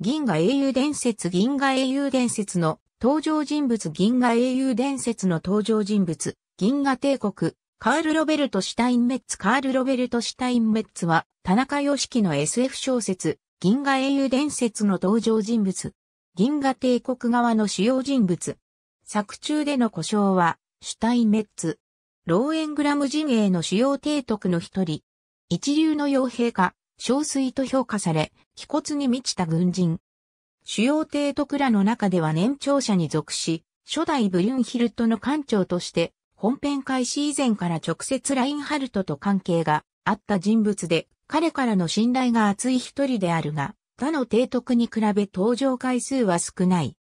銀河英雄伝説銀河英雄伝説の登場人物銀河英雄伝説の登場人物銀河帝国カール・ロベルト・シュタインメッツカール・ロベルト・シュタインメッツは田中良樹の SF 小説銀河英雄伝説の登場人物銀河帝国側の主要人物作中での故障はシュタインメッツローエングラム陣営の主要提督の一人一流の傭兵家憔悴と評価され、気骨に満ちた軍人。主要帝都倉の中では年長者に属し、初代ブリュンヒルトの艦長として、本編開始以前から直接ラインハルトと関係があった人物で、彼からの信頼が厚い一人であるが、他の提督に比べ登場回数は少ない。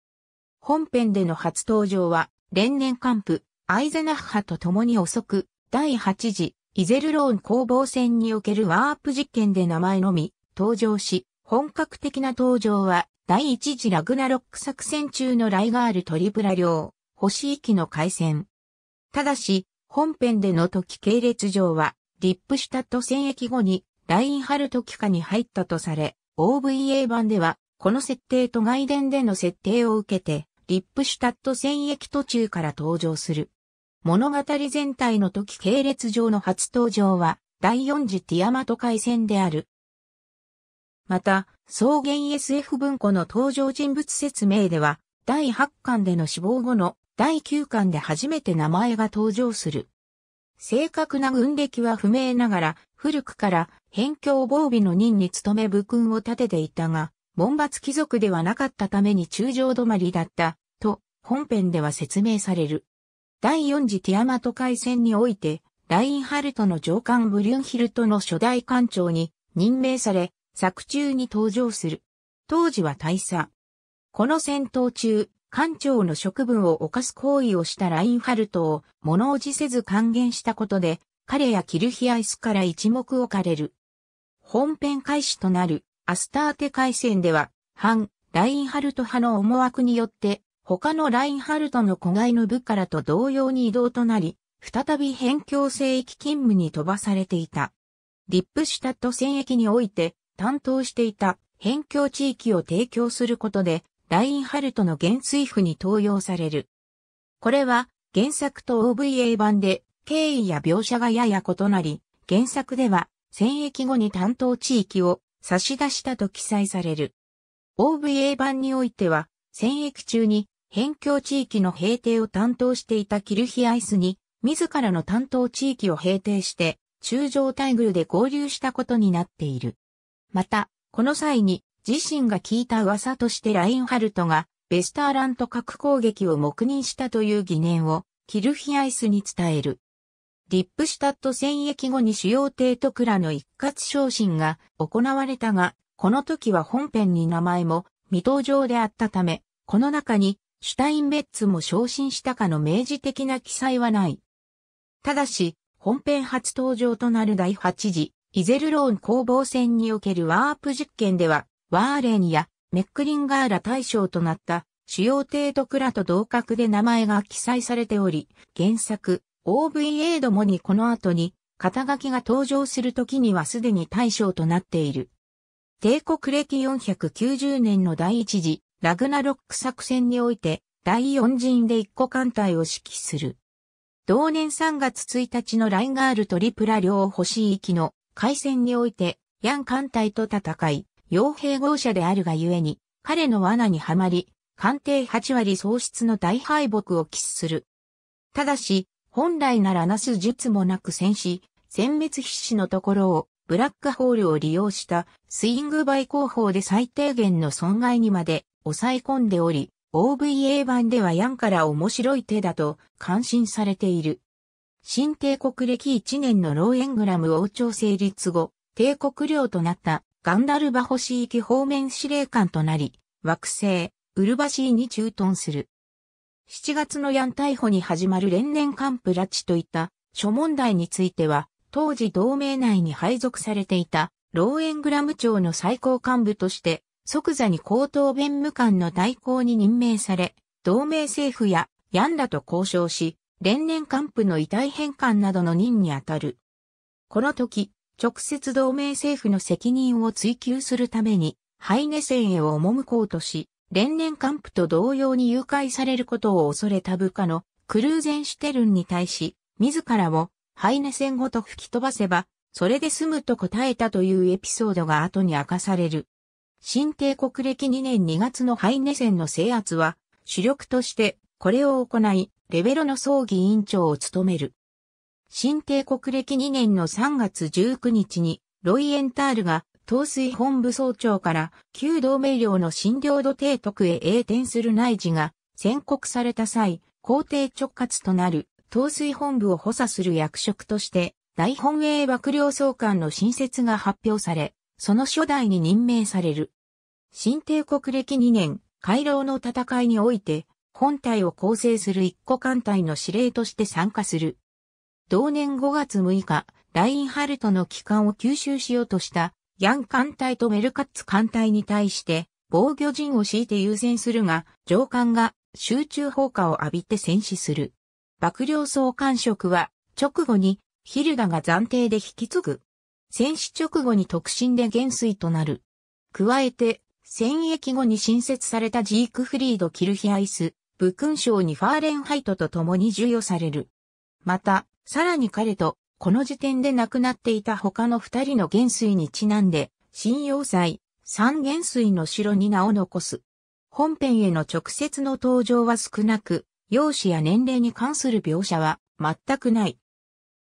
本編での初登場は、連年幹部、アイゼナッハと共に遅く、第8次イゼルローン攻防戦におけるワープ実験で名前のみ登場し、本格的な登場は第一次ラグナロック作戦中のライガールトリブラ領、星域の海戦。ただし、本編での時系列上は、リップシュタット戦役後にラインハルト期間に入ったとされ、OVA 版では、この設定と外伝での設定を受けて、リップシュタット戦役途中から登場する。物語全体の時系列上の初登場は、第4次ティアマト海戦である。また、草原 SF 文庫の登場人物説明では、第8巻での死亡後の第9巻で初めて名前が登場する。正確な軍歴は不明ながら、古くから辺境防備の任に努め武勲を立てていたが、門伐貴族ではなかったために中将止まりだった、と本編では説明される。第四次ティアマト海戦において、ラインハルトの上官ブリュンヒルトの初代艦長に任命され、作中に登場する。当時は大佐。この戦闘中、艦長の職分を犯す行為をしたラインハルトを物おじせず還元したことで、彼やキルヒアイスから一目置かれる。本編開始となるアスターテ海戦では、反ラインハルト派の思惑によって他のラインハルトの子飼いの部からと同様に移動となり、再び辺境聖域勤務に飛ばされていた。リップシュタット戦役において担当していた辺境地域を提供することで、ラインハルトの原水譜に登用される。これは原作と OVA 版で経緯や描写がやや異なり、原作では戦役後に担当地域を差し出したと記載される。OVA 版においては、戦役中に辺境地域の平定を担当していたキルヒアイスに、自らの担当地域を平定して、中上大宮で合流したことになっている。また、この際に、自身が聞いた噂としてラインハルトが、ベスターラント核攻撃を黙認したという疑念を、キルヒアイスに伝える。リップシュタット戦役後に主要帝都クラの一括昇進が行われたが、この時は本編に名前も未登場であったため、この中にシュタインベッツも昇進したかの明示的な記載はない。ただし、本編初登場となる第8次、イゼルローン攻防戦におけるワープ実験では、ワーレンやメックリンガーラ大将となった主要帝都クラと同格で名前が記載されており、原作、OVA どもにこの後に、肩書きが登場する時にはすでに大将となっている。帝国歴490年の第一次、ラグナロック作戦において第四陣で一個艦隊を指揮する。同年3月1日のラインガールトリプラ領星域の海戦において、ヤン艦隊と戦い、傭兵合者であるがゆえに、彼の罠にはまり、艦艇8割喪失の大敗北を喫する。ただし、本来ならなす術もなく戦死、殲滅必死のところを、ブラックホールを利用したスイングバイ工法で最低限の損害にまで抑え込んでおり、OVA 版ではヤンから面白い手だと感心されている。新帝国歴1年のローエングラム王朝成立後、帝国領となったガンダルバ星域方面司令官となり、惑星、ウルバシーに駐屯する。7月のヤン逮捕に始まる連年ンプラチといった諸問題については、当時同盟内に配属されていたローエングラム朝の最高幹部として即座に高等弁務官の代行に任命され、同盟政府やヤンダと交渉し、連年官府の遺体返還などの任にあたる。この時、直接同盟政府の責任を追及するために、ハイネ戦へを赴こうとし、連年官府と同様に誘拐されることを恐れた部下のクルーゼンシュテルンに対し、自らをハイネ戦ごと吹き飛ばせば、それで済むと答えたというエピソードが後に明かされる。新帝国歴2年2月のハイネ戦の制圧は、主力としてこれを行い、レベロの葬儀委員長を務める。新帝国歴2年の3月19日に、ロイエンタールが、統水本部総長から旧同盟領の新領土帝徳へ栄転する内示が宣告された際、皇帝直轄となる統水本部を補佐する役職として、大本営幕僚総監の新設が発表され、その初代に任命される。新帝国歴2年、回廊の戦いにおいて、本隊を構成する一個艦隊の司令として参加する。同年5月6日、ラインハルトの機関を吸収しようとした、ヤン艦隊とメルカッツ艦隊に対して、防御陣を敷いて優先するが、上官が集中砲火を浴びて戦死する。幕僚総監職は、直後に、ヒルダが暫定で引き継ぐ。戦死直後に特進で元帥となる。加えて、戦役後に新設されたジークフリード・キルヒアイス、武勲賞にファーレンハイトと共に授与される。また、さらに彼と、この時点で亡くなっていた他の二人の元帥にちなんで、新要塞、三元帥の城に名を残す。本編への直接の登場は少なく、容姿や年齢に関する描写は全くない。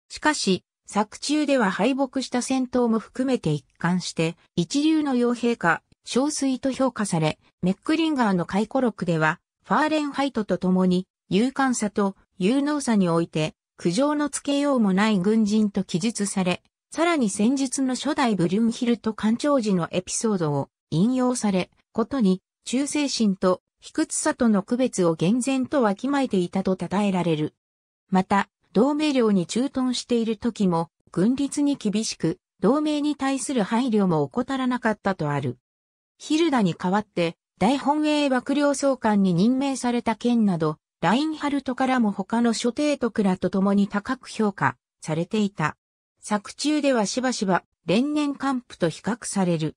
しかし、作中では敗北した戦闘も含めて一貫して、一流の傭兵か、憔水と評価され、メックリンガーの回顧録では、ファーレンハイトと共に、勇敢さと有能さにおいて、苦情のつけようもない軍人と記述され、さらに先日の初代ブリュンヒルト艦長時のエピソードを引用され、ことに、忠誠心と卑屈さとの区別を厳然とわきまえていたと称えられる。また、同盟領に駐屯している時も、軍律に厳しく、同盟に対する配慮も怠らなかったとある。ヒルダに代わって、大本営幕僚総監に任命された件など、ラインハルトからも他の諸帝徳らと共に高く評価されていた。作中ではしばしば、連年官付と比較される。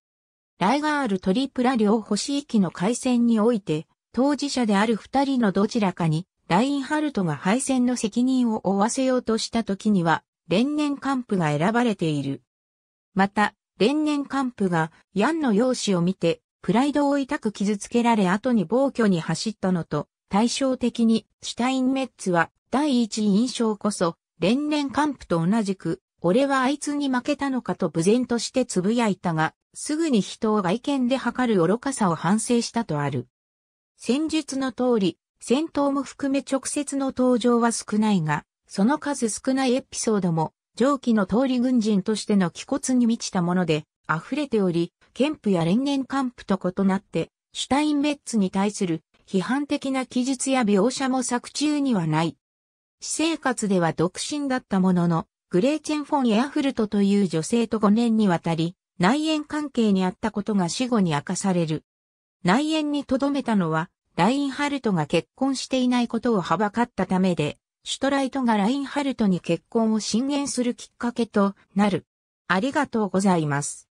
ライガール・トリプラ両保守域の海戦において、当事者である二人のどちらかにラインハルトが敗戦の責任を負わせようとした時には、連年ンプが選ばれている。また、連年ンプがヤンの容姿を見て、プライドを痛く傷つけられ後に暴挙に走ったのと、対照的に、シュタインメッツは、第一印象こそ、連年ンプと同じく、俺はあいつに負けたのかと無然として呟いたが、すぐに人を外見で測る愚かさを反省したとある。戦術の通り、戦闘も含め直接の登場は少ないが、その数少ないエピソードも、上記の通り軍人としての気骨に満ちたもので、溢れており、憲府や連年官府と異なって、シュタインメッツに対する批判的な記述や描写も作中にはない。私生活では独身だったものの、グレーチェン・フォン・エアフルトという女性と5年にわたり、内縁関係にあったことが死後に明かされる。内縁に留めたのは、ラインハルトが結婚していないことをはばかったためで、シュトライトがラインハルトに結婚を進言するきっかけとなる。ありがとうございます。